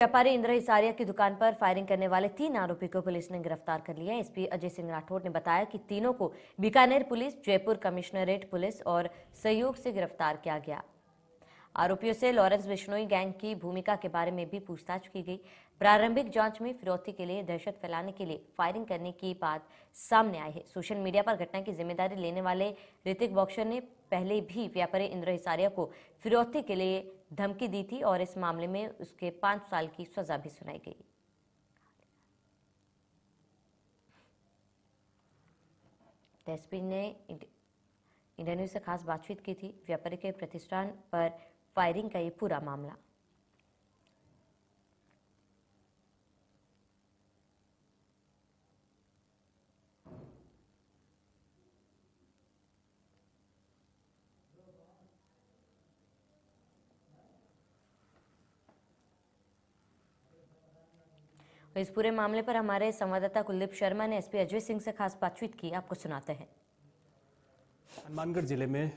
व्यापारी इंद्र हिसारिया की दुकान पर फायरिंग करने वाले तीन आरोपी को पुलिस ने गिरफ्तार कर लिया एसपी अजय सिंह राठौड़ ने बताया कि तीनों को Bikaner police Jaipur commissionerate police और सहयोग से गिरफ्तार किया गया आरोपियों से लॉरेंस बिश्नोई गैंग की भूमिका के बारे में भी पूछताछ की गई प्रारंभिक जांच में फिरौती के लिए दहशत फैलाने के लिए फायरिंग करने की बात सामने आई है सोशल मीडिया पर घटना की जिम्मेदारी लेने वाले ऋतिक बॉक्सर ने पहले भी व्यापारी इंद्र हिसारिया को फिरौती के लिए धमकी दी थी और इस मामले में उसके पांच साल की सजा भी सुनाई गई एसपी ने इंडिया न्यूज से खास बातचीत की थी व्यापारी के प्रतिष्ठान पर फायरिंग का ये पूरा मामला तो इस पूरे मामले पर हमारे संवाददाता कुलदीप शर्मा ने एसपी अजय सिंह से खास बातचीत की आपको सुनाते हैं हनुमानगढ़ जिले में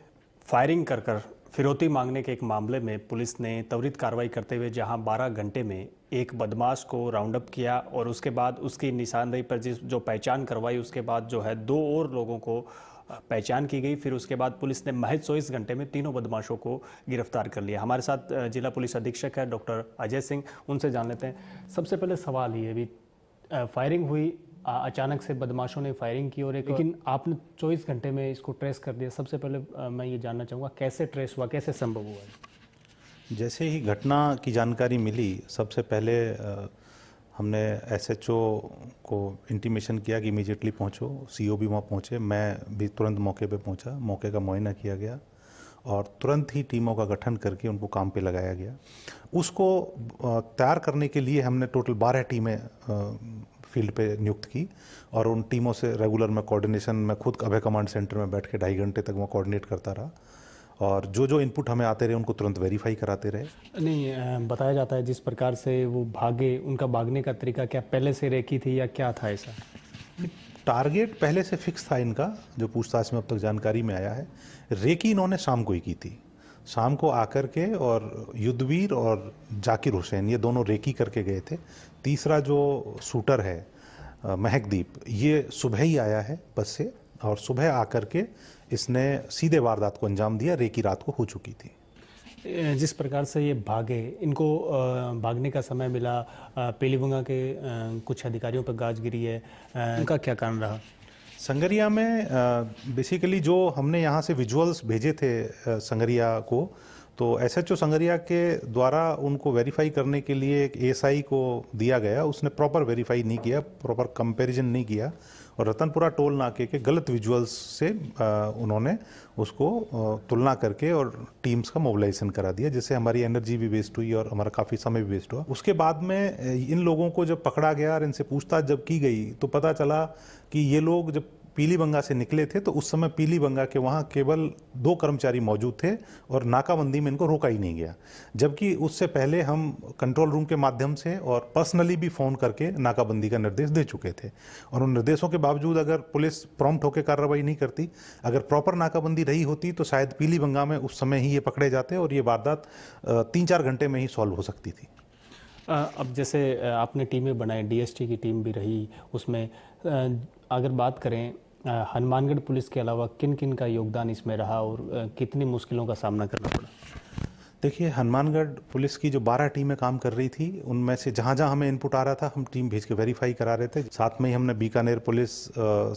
फायरिंग कर कर फिरौती मांगने के एक मामले में पुलिस ने त्वरित कार्रवाई करते हुए जहां 12 घंटे में एक बदमाश को राउंड अप किया और उसके बाद उसकी निशानदेही पर जिस जो पहचान करवाई उसके बाद जो है दो और लोगों को पहचान की गई फिर उसके बाद पुलिस ने महज चौबीस घंटे में तीनों बदमाशों को गिरफ्तार कर लिया हमारे साथ जिला पुलिस अधीक्षक है डॉक्टर अजय सिंह उनसे जान लेते हैं सबसे पहले सवाल ये अभी फायरिंग हुई अचानक से बदमाशों ने फायरिंग की और एक लेकिन आपने चौबीस घंटे में इसको ट्रेस कर दिया सबसे पहले आ, मैं ये जानना चाहूँगा कैसे ट्रेस हुआ कैसे संभव हुआ जैसे ही घटना की जानकारी मिली सबसे पहले आ, हमने एसएचओ को इंटीमेशन किया कि पहुँचो सी ओ भी वहाँ पहुँचे मैं भी तुरंत मौके पर पहुँचा मौके का मुआयना किया गया और तुरंत ही टीमों का गठन करके उनको काम पे लगाया गया उसको तैयार करने के लिए हमने टोटल बारह टीमें फील्ड पे नियुक्त की और उन टीमों से रेगुलर मैं कोऑर्डिनेशन में खुद अभय कमांड सेंटर में बैठ के ढाई घंटे तक मैं कोऑर्डिनेट करता रहा और जो जो इनपुट हमें आते रहे उनको तुरंत वेरीफाई कराते रहे नहीं बताया जाता है जिस प्रकार से वो भागे उनका भागने का तरीका क्या पहले से रेखी थी या क्या था ऐसा टारगेट पहले से फिक्स था इनका जो पूछताछ में अब तक जानकारी में आया है रेकी इन्होंने शाम को ही की थी शाम को आकर के और युद्धवीर और जाकिर हुसैन ये दोनों रेकी करके गए थे तीसरा जो शूटर है महकदीप ये सुबह ही आया है बस से और सुबह आकर के इसने सीधे वारदात को अंजाम दिया रेकी रात को हो चुकी थी जिस प्रकार से ये भागे इनको भागने का समय मिला पेलीवंगा के कुछ अधिकारियों पर गाज गिरी है इनका क्या कारण रहा संगरिया में बेसिकली जो हमने यहाँ से विजुअल्स भेजे थे संगरिया को तो एस एच ओ संगरिया के द्वारा उनको वेरीफाई करने के लिए एक एस आई को दिया गया उसने प्रॉपर वेरीफाई नहीं किया प्रॉपर कंपेरिजन नहीं किया और रतनपुरा टोल नाके के गलत विजुअल्स से उन्होंने उसको तुलना करके और टीम्स का मोबिलाइजेशन करा दिया जिससे हमारी एनर्जी भी वेस्ट हुई और हमारा काफ़ी समय भी वेस्ट हुआ उसके बाद में इन लोगों को जब पकड़ा गया और इनसे पूछताछ जब की गई तो पता चला कि ये लोग जब पीलीबंगा से निकले थे तो उस समय पीलीबंगा के वहाँ केवल दो कर्मचारी मौजूद थे और नाकाबंदी में इनको रोका ही नहीं गया जबकि उससे पहले हम कंट्रोल रूम के माध्यम से और पर्सनली भी फ़ोन करके नाकाबंदी का निर्देश दे चुके थे और उन निर्देशों के बावजूद अगर पुलिस प्रॉम्प्ट होकर कार्रवाई नहीं करती अगर प्रॉपर नाकाबंदी रही होती तो शायद पीलीबंगा में उस समय ही ये पकड़े जाते और ये वारदात तीन चार घंटे में ही सॉल्व हो सकती थी अब जैसे आपने टीमें बनाई डीएसटी की टीम भी रही उसमें अगर बात करें हनुमानगढ़ पुलिस के अलावा किन किन का योगदान इसमें रहा और कितनी मुश्किलों का सामना करना पड़ा देखिए हनुमानगढ़ पुलिस की जो 12 टीमें काम कर रही थी उनमें से जहाँ जहाँ हमें इनपुट आ रहा था हम टीम भेज के वेरीफाई करा रहे थे साथ में ही हमने बीकानेर पुलिस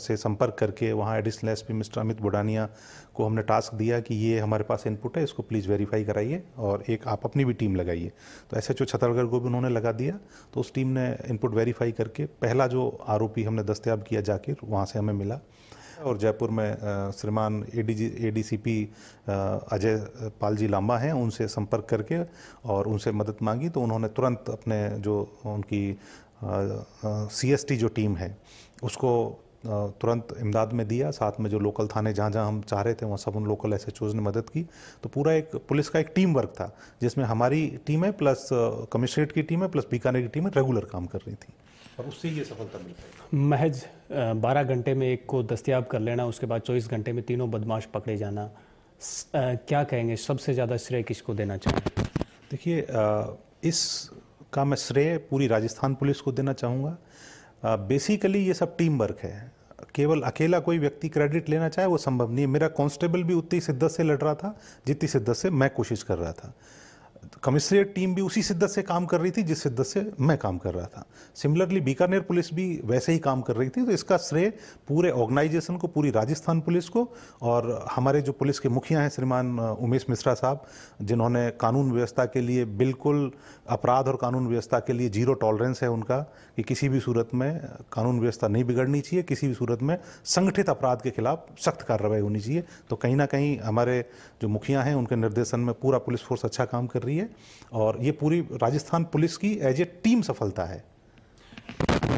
से संपर्क करके वहाँ additional S P mister Amit Budania को हमने टास्क दिया कि ये हमारे पास इनपुट है इसको प्लीज़ वेरीफाई कराइए और एक आप अपनी भी टीम लगाइए तो एस एच छतरगढ़ को भी उन्होंने लगा दिया तो उस टीम ने इनपुट वेरीफाई करके पहला जो आरोपी हमने दस्तियाब किया जाकिर वहाँ से हमें मिला और जयपुर में श्रीमान ए डी अजय पाल जी लांबा हैं उनसे संपर्क करके और उनसे मदद मांगी तो उन्होंने तुरंत अपने जो उनकी सी एस टी जो टीम है उसको तुरंत इमदाद में दिया साथ में जो लोकल थाने जहाँ जहाँ हम चाह रहे थे वहाँ सब उन लोकल एस एच ओज ने मदद की तो पूरा एक पुलिस का एक टीम वर्क था जिसमें हमारी टीम है प्लस कमिश्नरेट की टीम है प्लस बीकानेर की टीम है रेगुलर काम कर रही थी और उससे ये सफलता मिल पाएगी महज बारह घंटे में एक को दस्तियाब कर लेना उसके बाद चौबीस घंटे में तीनों बदमाश पकड़े जाना क्या कहेंगे सबसे ज़्यादा श्रेय किसको देना चाहेंगे देखिए इस का मैं श्रेय पूरी राजस्थान पुलिस को देना चाहूँगा बेसिकली ये सब टीम वर्क है केवल अकेला कोई व्यक्ति क्रेडिट लेना चाहे वो संभव नहीं है मेरा कांस्टेबल भी उतनी शिद्दत से लड़ रहा था जितनी शिद्दत से मैं कोशिश कर रहा था कमिश्रेट टीम भी उसी शिद्दत से काम कर रही थी जिस शिद्दत से मैं काम कर रहा था सिमिलरली बीकानेर पुलिस भी वैसे ही काम कर रही थी तो इसका श्रेय पूरे ऑर्गेनाइजेशन को पूरी राजस्थान पुलिस को और हमारे जो पुलिस के मुखिया हैं श्रीमान उमेश मिश्रा साहब जिन्होंने कानून व्यवस्था के लिए बिल्कुल अपराध और कानून व्यवस्था के लिए जीरो टॉलरेंस है उनका कि किसी भी सूरत में कानून व्यवस्था नहीं बिगड़नी चाहिए किसी भी सूरत में संगठित अपराध के खिलाफ सख्त कार्रवाई होनी चाहिए तो कहीं ना कहीं हमारे जो मुखिया हैं उनके निर्देशन में पूरा पुलिस फोर्स अच्छा काम कर रही है रही है और ये पूरी राजस्थान पुलिस की एज ए टीम सफलता है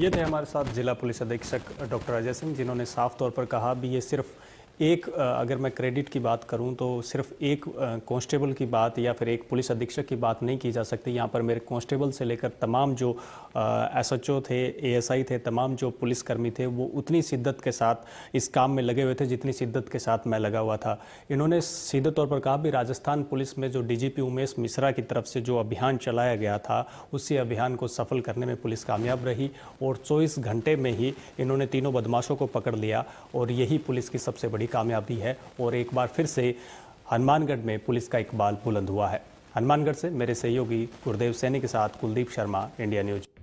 ये थे हमारे साथ जिला पुलिस अधीक्षक डॉक्टर अजय सिंह जिन्होंने साफ तौर पर कहा भी ये सिर्फ एक अगर मैं क्रेडिट की बात करूं तो सिर्फ एक कांस्टेबल की बात या फिर एक पुलिस अधीक्षक की बात नहीं की जा सकती यहाँ पर मेरे कांस्टेबल से लेकर तमाम जो एसएचओ थे एएसआई थे तमाम जो पुलिसकर्मी थे वो उतनी शिद्दत के साथ इस काम में लगे हुए थे जितनी शिद्दत के साथ मैं लगा हुआ था इन्होंने सीधे तौर पर कहा भी राजस्थान पुलिस में जो डी उमेश मिश्रा की तरफ से जो अभियान चलाया गया था उसी अभियान को सफल करने में पुलिस कामयाब रही और चौबीस घंटे में ही इन्होंने तीनों बदमाशों को पकड़ लिया और यही पुलिस की सबसे बड़ी बड़ी कामयाबी है और एक बार फिर से हनुमानगढ़ में पुलिस का इकबाल बुलंद हुआ है हनुमानगढ़ से मेरे सहयोगी गुरुदेव सैनी के साथ कुलदीप शर्मा इंडिया न्यूज